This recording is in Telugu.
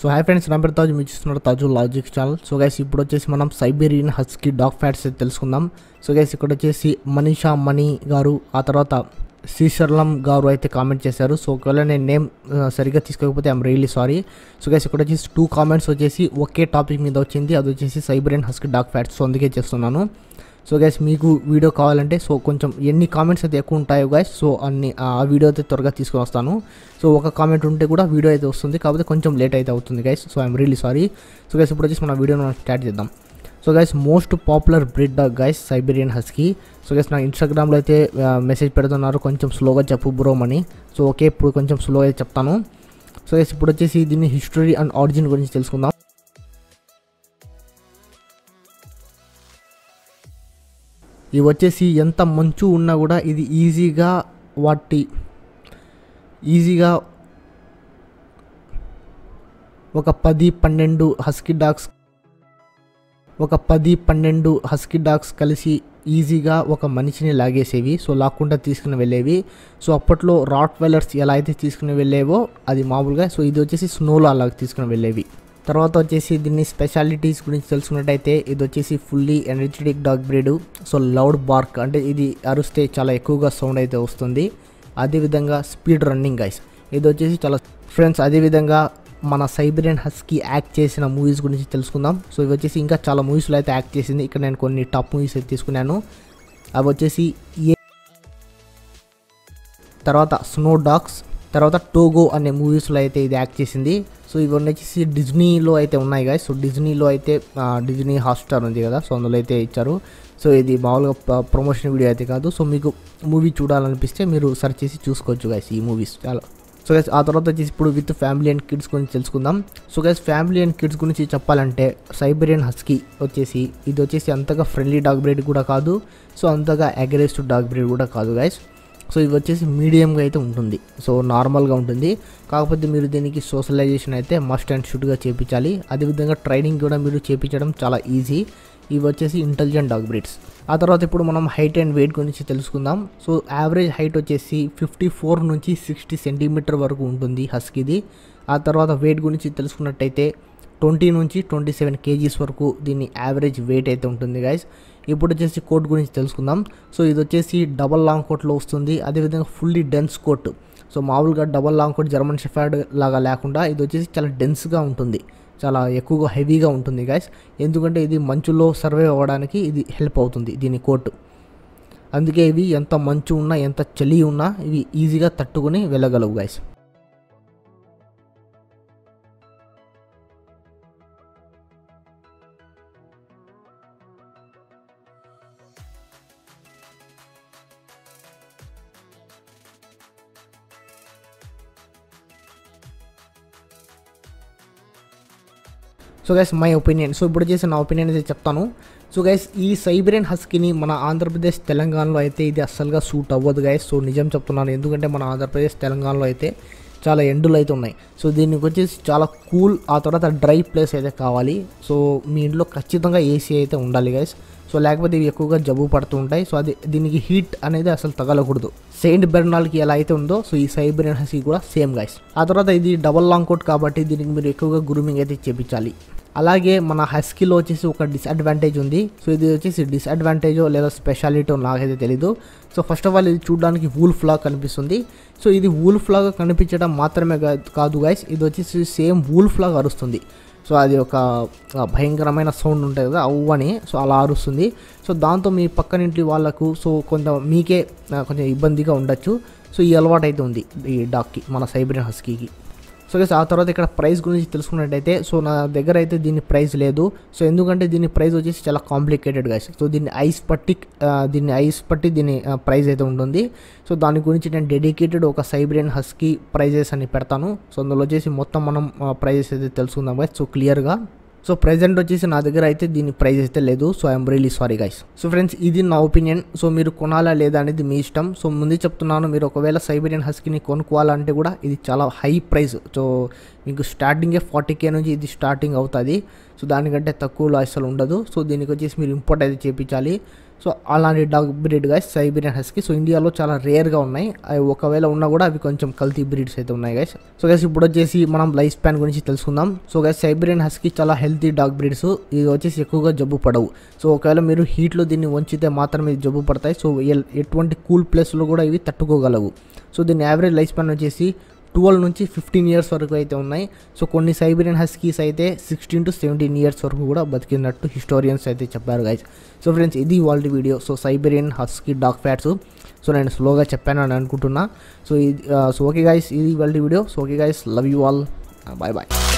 సో హాయ్ ఫ్రెండ్స్ నా పేరు తాజు మీరు చూస్తున్నారు Taju logic channel so guys ఇప్పుడు వచ్చేసి మనం సైబీరియన్ హస్కీ డాగ్ ఫ్యాట్స్ తెలుసుకుందాం సో గైస్ ఇక్కడ వచ్చేసి మనీషా మణి గారు ఆ తర్వాత శ్రీశర్లం గారు అయితే కామెంట్ చేశారు సో ఒకవేళ నేను నేమ్ సరిగ్గా తీసుకోకపోతే I'm really sorry so guys ఇక్కడ వచ్చేసి టూ కామెంట్స్ వచ్చేసి ఒకే టాపిక్ మీద వచ్చింది అది వచ్చేసి Siberian husky dog facts so అందుకే చేస్తున్నాను సో గైస్ మీకు వీడియో కావాలంటే సో కొంచెం ఎన్ని కామెంట్స్ అయితే ఎక్కువ ఉంటాయో గైస్ సో అన్ని ఆ వీడియో అయితే త్వరగా తీసుకొని వస్తాను సో ఒక కామెంట్ ఉంటే కూడా వీడియో అయితే వస్తుంది కాకపోతే కొంచెం లేట్ అయితే అవుతుంది guys so I'm really sorry so guys ఇప్పుడు వచ్చేసి మన వీడియోని మనం స్టార్ట్ చేద్దాం so guys most popular breed dog guys Siberian husky so guys నా ఇన్స్టాగ్రామ్లో అయితే మెసేజ్ పెడుతున్నారు కొంచెం స్లోగా చెప్పు బ్రోమని సో ఓకే ఇప్పుడు కొంచెం స్లోగా చెప్తాను సో గైస్ ఇప్పుడు వచ్చేసి దీన్ని హిస్టరీ అండ్ ఆరిజిన్ గురించి తెలుసుకుందాం ఇవి వచ్చేసి ఎంత మంచు ఉన్నా కూడా ఇది ఈజీగా వాటి ఈజీగా ఒక పది పన్నెండు హస్కీ డాగ్స్ ఒక పది పన్నెండు హస్కీ డాగ్స్ కలిసి ఈజీగా ఒక మనిషిని లాగేసేవి సో లాక్కుండా తీసుకుని వెళ్ళేవి సో అప్పట్లో రాట్ వెల్లర్స్ ఎలా అయితే తీసుకుని వెళ్ళేవో అది మామూలుగా సో ఇది వచ్చేసి స్నోలో అలా తీసుకుని వెళ్ళేవి తర్వాత వచ్చేసి దీన్ని స్పెషాలిటీస్ గురించి తెలుసుకున్నట్టయితే ఇది వచ్చేసి fully energetic dog breed so loud bark అంటే ఇది అరుస్తే చాలా ఎక్కువగా సౌండ్ అయితే వస్తుంది అదేవిధంగా స్పీడ్ రన్నింగ్ గైస్ ఇది వచ్చేసి చాలా ఫ్రెండ్స్ అదేవిధంగా మన సైబ్రియన్ హస్కి యాక్ట్ చేసిన మూవీస్ గురించి తెలుసుకుందాం సో ఇవి వచ్చేసి ఇంకా చాలా మూవీస్లో అయితే యాక్ట్ చేసింది ఇక్కడ నేను కొన్ని టాప్ మూవీస్ అయితే తీసుకున్నాను అవి వచ్చేసి ఏ తర్వాత స్నో డాగ్స్ తర్వాత టోగో అనే మూవీస్లో అయితే ఇది యాక్ట్ చేసింది సో ఇవన్నీ వచ్చేసి డిజ్నీలో అయితే ఉన్నాయి కదా సో డిజ్నీలో అయితే డిజ్నీ హాట్స్టార్ ఉంది కదా సో అందులో అయితే ఇచ్చారు సో ఇది మామూలుగా ప్రమోషన్ వీడియో అయితే కాదు సో మీకు మూవీ చూడాలనిపిస్తే మీరు సెర్చ్ చేసి చూసుకోవచ్చు గాయస్ ఈ మూవీస్ చాలా సో గైస్ ఆ తర్వాత వచ్చేసి ఇప్పుడు విత్ ఫ్యామిలీ అండ్ కిడ్స్ గురించి తెలుసుకుందాం so guys family and kids గురించి చెప్పాలంటే సైబరియన్ హస్కీ వచ్చేసి ఇది వచ్చేసి అంతగా ఫ్రెండ్లీ డాగ్ బ్రీడ్ కూడా కాదు సో అంతగా అగ్రెసివ్ డాగ్ బ్రీడ్ కూడా కాదు గైస్ సో ఇది వచ్చేసి మీడియంగా అయితే ఉంటుంది సో నార్మల్గా ఉంటుంది కాకపోతే మీరు దీనికి సోషలైజేషన్ అయితే మస్ట్ అండ్ షుడ్గా చేపించాలి అదేవిధంగా ట్రైనింగ్ కూడా మీరు చేపించడం చాలా ఈజీ ఇవి వచ్చేసి ఇంటెలిజెంట్ డాగ్ బ్రీడ్స్ ఆ తర్వాత ఇప్పుడు మనం హైట్ అండ్ వెయిట్ గురించి తెలుసుకుందాం సో యావరేజ్ హైట్ వచ్చేసి ఫిఫ్టీ ఫోర్ నుంచి సిక్స్టీ సెంటీమీటర్ వరకు ఉంటుంది హస్కిది ఆ తర్వాత వెయిట్ గురించి తెలుసుకున్నట్టయితే ట్వంటీ నుంచి ట్వంటీ సెవెన్ కేజీస్ వరకు దీన్ని యావరేజ్ వెయిట్ అయితే ఉంటుంది గాయస్ ఇప్పుడు వచ్చేసి కోట్ గురించి తెలుసుకుందాం సో ఇది వచ్చేసి డబల్ లాంగ్ కోట్లో వస్తుంది అదేవిధంగా ఫుల్లీ డెన్స్ కోట్ సో మామూలుగా double long coat German shepherd లాగా లేకుండా ఇది వచ్చేసి చాలా డెన్స్గా ఉంటుంది చాలా ఎక్కువగా హెవీగా ఉంటుంది గాయస్ ఎందుకంటే ఇది మంచులో సర్వే అవ్వడానికి ఇది హెల్ప్ అవుతుంది దీని కోట్ అందుకే ఇవి ఎంత మంచు ఉన్నా ఎంత చలి ఉన్నా ఇవి ఈజీగా తట్టుకుని వెళ్ళగలవు guys so guys my opinion so ఇప్పుడు చేసిన నా ఒపీనియన్ అయితే చెప్తాను సో గైస్ ఈ సైబ్రియన్ హస్కిని మన ఆంధ్రప్రదేశ్ తెలంగాణలో అయితే ఇది అస్సలుగా సూట్ అవ్వదు గైస్ సో నిజం చెప్తున్నాను ఎందుకంటే మన ఆంధ్రప్రదేశ్ తెలంగాణలో అయితే చాలా ఎండులు అయితే ఉన్నాయి సో దీనికి వచ్చేసి చాలా కూల్ ఆ తర్వాత డ్రై ప్లేస్ అయితే కావాలి సో మీ ఇంట్లో ఖచ్చితంగా ఏసీ అయితే ఉండాలి గైస్ సో లేకపోతే ఇవి ఎక్కువగా జబ్బు పడుతూ ఉంటాయి సో అది దీనికి హీట్ అనేది అసలు తగలకూడదు సెయింట్ బెర్నాల్కి ఎలా అయితే ఉందో సో ఈ సైబెరియన్ హస్కీ కూడా సేమ్ గాయస్ ఆ తర్వాత ఇది డబల్ లాంగ్ కోట్ కాబట్టి దీనికి మీరు ఎక్కువగా గ్రూమింగ్ అయితే చేపించాలి అలాగే మన హస్కీలో వచ్చేసి ఒక డిస్అడ్వాంటేజ్ ఉంది సో ఇది వచ్చేసి డిసడ్వాంటేజో లేదా స్పెషాలిటీ నాకైతే తెలీదు సో ఫస్ట్ ఆఫ్ ఆల్ ఇది చూడడానికి వూల్ ఫ్లాగ్ కనిపిస్తుంది సో ఇది వూల్ ఫ్లాగ్ కనిపించడం మాత్రమే కాదు గైస్ ఇది వచ్చేసి సేమ్ వూల్ ఫ్లాగ్ అరుస్తుంది సో అది ఒక భయంకరమైన సౌండ్ ఉంటుంది కదా అవ్వని అని సో అలా అరుస్తుంది సో దాంతో మీ పక్కనింటి వాళ్ళకు సో కొంత మీకే కొంచెం ఇబ్బందిగా ఉండొచ్చు సో ఈ అలవాటు అయితే ఉంది ఈ డాగ్కి మన సైబరియన్ హస్కీకి సో ఆ తర్వాత ఇక్కడ ప్రైస్ గురించి తెలుసుకున్నట్టయితే సో నా దగ్గర అయితే దీని ప్రైస్ లేదు సో ఎందుకంటే దీని ప్రైస్ వచ్చేసి చాలా కాంప్లికేటెడ్ గా సో దీన్ని ఐస్ పట్టి దీన్ని ఐస్ పట్టి దీని ప్రైస్ అయితే ఉంటుంది సో దాని గురించి నేను డెడికేటెడ్ ఒక సైబ్రియన్ హస్కీ ప్రైజెస్ అని పెడతాను సో అందులో వచ్చేసి మొత్తం మనం ప్రైజెస్ అయితే తెలుసుకుందాం గైస్ సో క్లియర్గా సో ప్రెజెంట్ వచ్చేసి నా దగ్గర అయితే దీని ప్రైస్ అయితే లేదు so I'm really sorry guys so friends ఇది నా ఒపీనియన్ సో మీరు కొనాలా లేదా అనేది మీ ఇష్టం సో ముందే చెప్తున్నాను మీరు ఒకవేళ సైబీరియన్ హస్కిని కొనుక్కోవాలంటే కూడా ఇది చాలా హై ప్రైస్ సో మీకు స్టార్టింగే ఫార్టీ కే నుంచి ఇది స్టార్టింగ్ అవుతుంది సో దానికంటే తక్కువలో అసలు ఉండదు సో దీనికి వచ్చేసి మీరు ఇంపోర్ట్ అయితే చేయించాలి సో అలాంటి dog breed guys Siberian husky so ఇండియాలో చాలా రేర్గా ఉన్నాయి అవి ఒకవేళ ఉన్నా కూడా అవి కొంచెం కల్తీ బ్రీడ్స్ అయితే ఉన్నాయి గైస్ సో గైస్ ఇప్పుడు వచ్చేసి మనం లైఫ్ స్పాన్ గురించి తెలుసుకుందాం సో గైస్ సైబీరియన్ హస్కీ చాలా హెల్తీ డాగ్ బ్రీడ్స్ ఇది వచ్చేసి ఎక్కువగా జబ్బు పడవు సో ఒకవేళ మీరు హీట్లో దీన్ని ఉంచితే మాత్రమే జబ్బు పడతాయి సో ఎటువంటి కూల్ ప్లేస్లో కూడా ఇవి తట్టుకోగలవు సో దీని యావరేజ్ లైఫ్ స్పాన్ వచ్చేసి ట్వెల్వ్ నుంచి ఫిఫ్టీన్ ఇయర్స్ వరకు అయితే ఉన్నాయి సో కొన్ని సైబీరియన్ హస్కీస్ అయితే సిక్స్టీన్ టు సెవెంటీన్ ఇయర్స్ వరకు కూడా బతికినట్టు హిస్టోరియన్స్ అయితే చెప్పారు గైజ్ సో ఫ్రెండ్స్ ఇది వాళ్ళ video so Siberian husky dog facts so నేను స్లోగా చెప్పాను అని అనుకుంటున్నా సో ఇది సో ఓకే గైస్ ఇది వాళ్ళ video so okay guys love you all bye bye